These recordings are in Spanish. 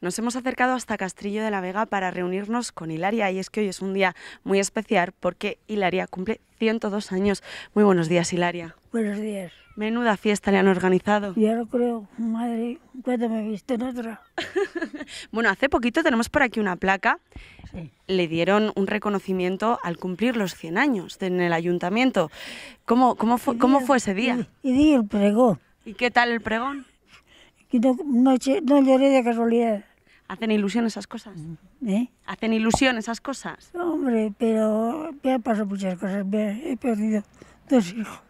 Nos hemos acercado hasta Castrillo de la Vega para reunirnos con Hilaria y es que hoy es un día muy especial porque Hilaria cumple 102 años. Muy buenos días, Hilaria. Buenos días. Menuda fiesta le han organizado. Ya lo creo, madre, cuando me viste en otra. bueno, hace poquito tenemos por aquí una placa. Sí. Le dieron un reconocimiento al cumplir los 100 años en el ayuntamiento. ¿Cómo, cómo, fue, cómo fue ese día? Y, y di el pregón. ¿Y qué tal el pregón? y no, lloré de casualidad. ¿Hacen ilusión esas cosas? Mm, ¿Eh? ¿Hacen ilusión esas cosas? Hombre, pero me han pasado muchas cosas. he perdido dos hijos.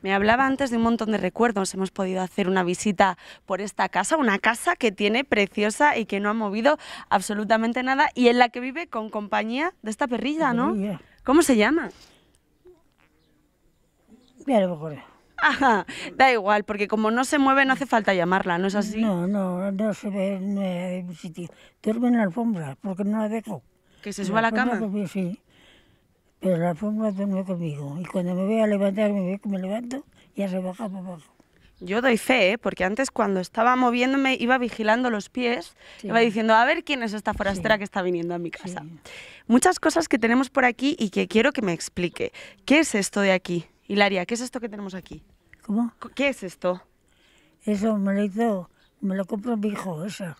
Me hablaba antes de un montón de recuerdos. Hemos podido hacer una visita por esta casa, una casa que tiene preciosa y que no ha movido absolutamente nada y en la que vive con compañía de esta perrilla, ¿no? ¿Cómo se llama? Mira lo mejor da igual, porque como no se mueve no hace falta llamarla, ¿no es así? No, no, no se ve en eh, mi sitio. Duerme en la alfombra, porque no la dejo. ¿Que se suba a la, cama? sí, pero la alfombra duerme conmigo. Y cuando me voy a levantar, me que me levanto, ya se baja por abajo. Yo doy fe, ¿eh? porque antes cuando estaba moviéndome iba vigilando los pies, iba diciendo, a ver quién es esta forastera que está viniendo a mi casa. Muchas cosas que tenemos por aquí y que quiero que me explique. ¿Qué es esto de aquí? Hilaria, ¿qué es esto que tenemos aquí? ¿Cómo? ¿Qué es esto? Eso me lo hizo, me lo compró mi hijo, eso.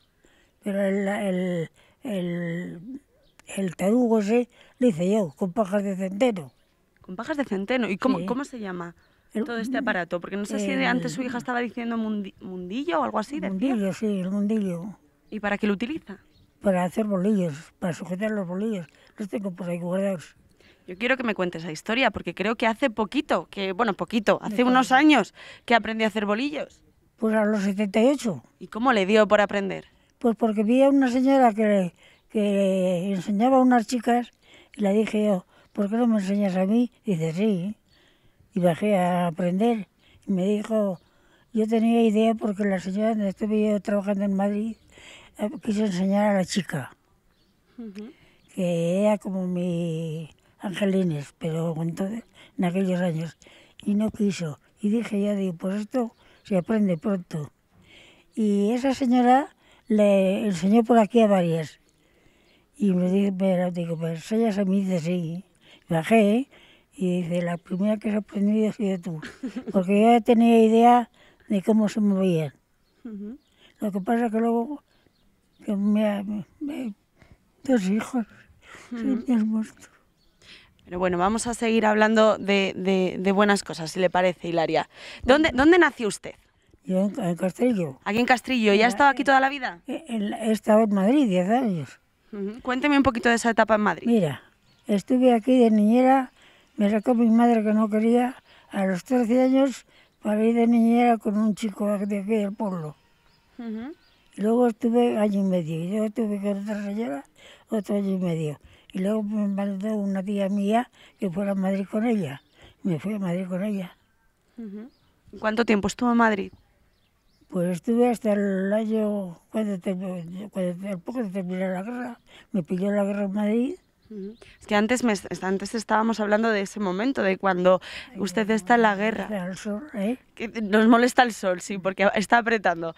Pero el, el, el, el tarugo ese lo hice yo, con pajas de centeno. ¿Con pajas de centeno? ¿Y cómo, se llama todo este aparato? Porque no sé si antes su hija estaba diciendo mundillo o algo así. Mundillo, sí, el mundillo. ¿Y para qué lo utiliza? Para hacer bolillos, para sujetar los bolillos. Los tengo por ahí guardados. Yo quiero que me cuentes esa historia porque creo que hace poquito, que bueno, poquito, hace unos años que aprendí a hacer bolillos. Pues a los 78. ¿Y cómo le dio por aprender? Pues porque vi a una señora que, que enseñaba a unas chicas y le dije yo, ¿por qué no me enseñas a mí? Y dice, sí. Y bajé a aprender. Y me dijo, yo tenía idea porque la señora donde estuve yo trabajando en Madrid eh, quiso enseñar a la chica. Que era como mi angelines, pero entonces, en aquellos años, y no quiso. Y dije, ya digo, pues esto se aprende pronto. Y esa señora le enseñó por aquí a varias. Y me dijo, pero digo, pues, ¿me a mí? Dice, sí. Bajé y dice, la primera que se aprendió ha sido tú. Porque yo ya tenía idea de cómo se movían. Lo que pasa es que luego me, dos hijos, muerto. Pero bueno, vamos a seguir hablando de, buenas cosas, si le parece, Hilaria. ¿Dónde, dónde nació usted? Yo en Castrillo. ¿Aquí en Castrillo? ¿Ya ha estado aquí eh, toda la vida? Eh, he estado en Madrid 10 años. Cuénteme un poquito de esa etapa en Madrid. Mira, estuve aquí de niñera, me sacó mi madre que no quería a los 13 años para ir de niñera con un chico de aquí del pueblo. Luego estuve año y medio, y luego estuve con otra señora otro año y medio. Y luego me mandó una tía mía que fuera a Madrid con ella. Me fui a Madrid con ella. ¿Cuánto tiempo estuvo en Madrid? Pues estuve hasta el año, cuando, terminé poco la guerra, me pilló la guerra en Madrid es que antes, antes estábamos hablando de ese momento, de cuando usted está en la guerra. sol, ¿eh? que nos molesta el sol, sí, porque está apretando.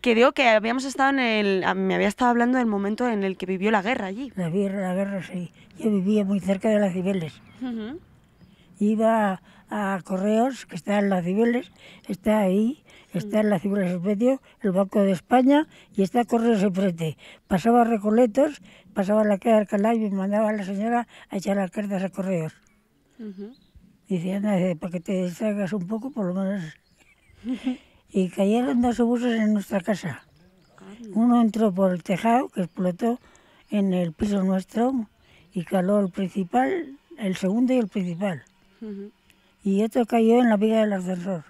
Que digo que habíamos estado en el... Me había estado hablando del momento en el que vivió la guerra allí. La guerra, la guerra, sí. Yo vivía muy cerca de las civiles. Uh iba a Correos, que está en las Cibeles, está ahí, está en las Cibeles Medio, el Banco de España, y está Correos Frente. Pasaba Recoletos, pasaba la calle Alcalá y mandaba a la señora a echar las cartas a Correos. diciendo para que te distraigas un poco, por lo menos. y cayeron dos obuses en nuestra casa. Uno entró por el tejado, que explotó en el piso nuestro, y caló el principal, el segundo y el principal. Y esto cayó en la viga del ascensor.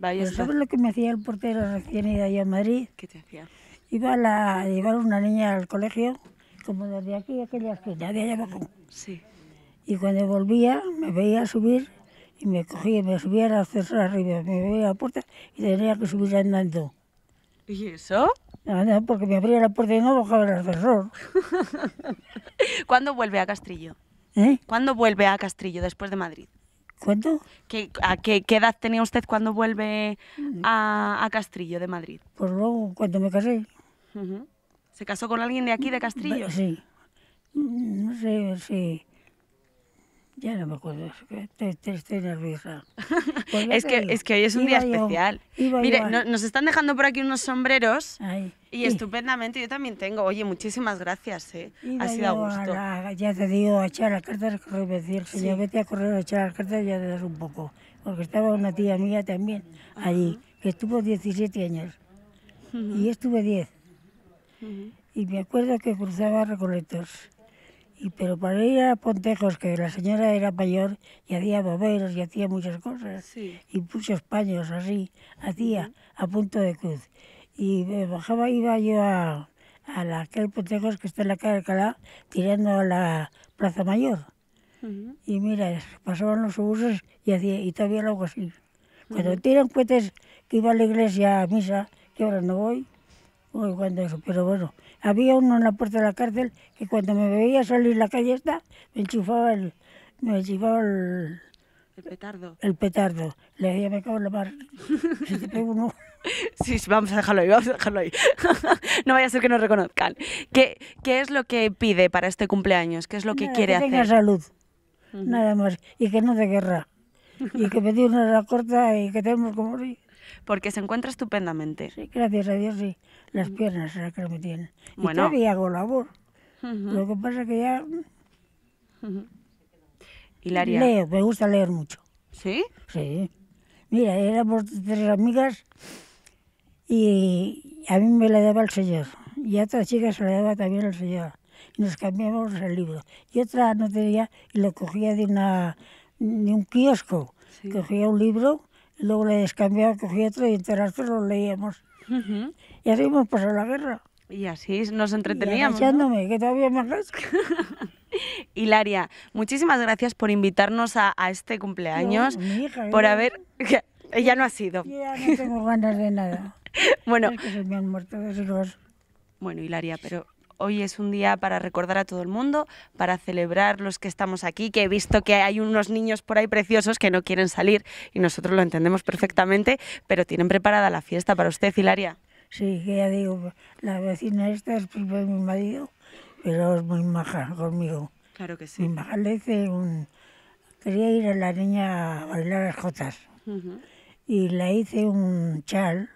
¿Sabes lo que me hacía el portero recién ido allá a Madrid? ¿Qué te hacía? Iba a, la, a llevar una niña al colegio, como desde aquí, aquella esquina, de allá abajo. Sí. Y cuando volvía, me veía subir y me cogía, me subía al ascensor arriba, me veía a la puerta y tenía que subir andando. ¿Y eso? No, porque me abría la puerta y no bajaba el ascensor. ¿Cuándo vuelve a Castrillo? ¿Eh? ¿Cuándo vuelve a Castrillo después de Madrid? ¿Cuándo? ¿A qué, edad tenía usted cuando vuelve mm. a, Castrillo de Madrid? Pues luego, cuando me casé. ¿Se casó con alguien de aquí, de Castrillo? Sí. Mm, no sé, sí. Ya no me acuerdo, estoy, estoy nerviosa. Pues es, que, es que hoy es un día especial. Mire, nos están dejando por aquí unos sombreros y, estupendamente, yo también tengo. Oye, muchísimas gracias, ¿eh? ha sido gusto. ya te digo, a echar las cartas, decir, sí. yo vete a correr a echar las cartas ya te das un poco. Porque estaba una tía mía también allí, que estuvo 17 años y yo estuve 10. Y me acuerdo que cruzaba recolectos pero para ir a Pontejos, que la señora era mayor y hacía boberos y hacía muchas cosas, y muchos paños así, hacía a punto de cruz. Y eh, bajaba, iba yo a, aquel Pontejos que está en la calle Alcalá, tirando a la Plaza Mayor. Y mira, pasaban los buses y, hacía, y todavía algo así. Cuando tiran cohetes que iba a la iglesia a misa, que ahora no voy, Uy, cuando eso, pero bueno, había uno en la puerta de la cárcel que cuando me veía salir la calle esta, me enchufaba el, el, petardo. El petardo. Le decía, me cago en la mar. Sí, vamos a dejarlo ahí, vamos a dejarlo ahí. no vaya a ser que nos reconozcan. ¿Qué, qué es lo que pide para este cumpleaños? ¿Qué es lo que quiere hacer? Que salud, nada más. Y que no de guerra. Y que me dé una hora corta y que tenemos como porque se encuentra estupendamente. Sí, gracias a Dios, sí. Las piernas las que me tienen. Y bueno. todavía hago labor. Lo que pasa es que ya... Hilaria. Leo, me gusta leer mucho. ¿Sí? Sí. Mira, éramos tres amigas y a mí me la daba el señor. Y a otra chica se la daba también el señor. Y nos cambiamos el libro. Y otra no tenía y lo cogía de, una, de un kiosco. Cogía un libro luego le descambiaba, cogía otro y enterarse lo leíamos. Y así hemos pasado la guerra. Y así nos entreteníamos. Y ¿no? que todavía más Hilaria, muchísimas gracias por invitarnos a, a este cumpleaños, por ¿eh? haber... Ella no ha sido. Ya no tengo ganas de nada. bueno. que se muerto los... Bueno, Hilaria, pero Hoy es un día para recordar a todo el mundo, para celebrar los que estamos aquí, que he visto que hay unos niños por ahí preciosos que no quieren salir y nosotros lo entendemos perfectamente, pero tienen preparada la fiesta para usted, Hilaria. Sí, que ya digo, la vecina esta es pues, pues, mi marido, pero es muy maja conmigo. Claro que sí. le hice un... Quería ir a la niña a bailar las jotas. Y la hice un chal,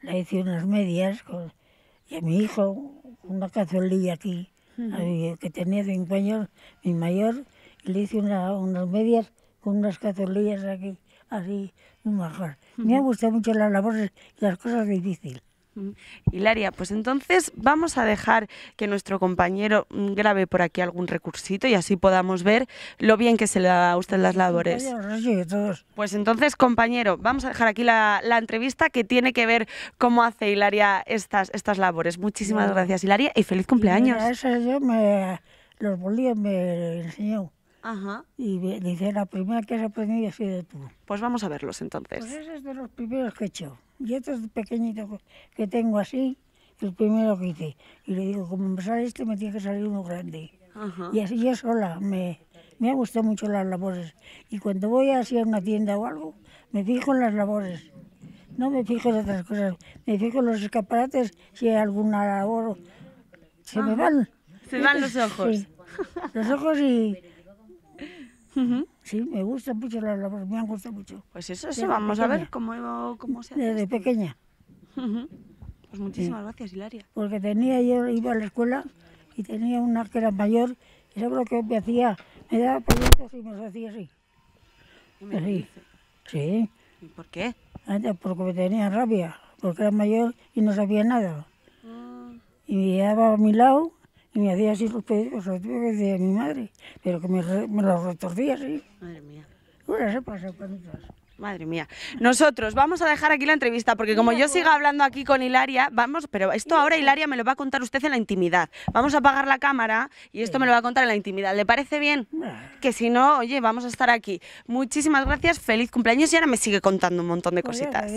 le hice unas medias con y a mi hijo, una cazuelilla aquí, que tenía cinco años, mi mayor, le hice una, unas medias con unas cazuelillas aquí, así, muy mejor. Me ha gustado mucho las labores y las cosas difíciles. Hilaria, pues entonces vamos a dejar que nuestro compañero mm, grabe por aquí algún recursito y así podamos ver lo bien que se le da a usted las labores. Pues entonces, compañero, vamos a dejar aquí la, entrevista que tiene que ver cómo hace Hilaria estas, estas labores. Muchísimas gracias, Hilaria, y feliz cumpleaños. eso yo me, los y me enseñó. Y dice, la primera que has ha sido tú. Pues vamos a verlos entonces. Pues ese es de los primeros que he hecho. Y estos pequeñitos que tengo así, el primero que hice. Y le digo, como me sale este, me tiene que salir uno grande. Y así yo sola, me, me ha gustado mucho las labores. Y cuando voy así a una tienda o algo, me fijo en las labores. No me fijo en otras cosas, me fijo en los escaparates, si hay alguna labor. Se me van. Se van los ojos. Los ojos y Sí, me gusta mucho las labores, me han gustado mucho. Pues eso, sí, vamos a ver cómo, cómo se hace. Desde pequeña. Pues muchísimas gracias, Hilaria. Porque tenía, yo iba a la escuela y tenía una que era mayor, y eso lo que me hacía, me daba proyectos y me hacía así. me así. Sí. ¿Y por qué? Antes porque me tenía rabia, porque era mayor y no sabía nada. Ah. Y me daba a mi lado y me hacía así los pues, pedidos, los pedidos pues, pues, de mi madre, pero que me, los retorcía así. Madre mía. Bueno, se Madre mía. Nosotros vamos a dejar aquí la entrevista porque como yo siga hablando aquí con Hilaria, vamos, pero esto ahora Hilaria me lo va a contar usted en la intimidad. Vamos a apagar la cámara y esto me lo va a contar en la intimidad. ¿Le parece bien? Que si no, oye, vamos a estar aquí. Muchísimas gracias, feliz cumpleaños y ahora me sigue contando un montón de cositas.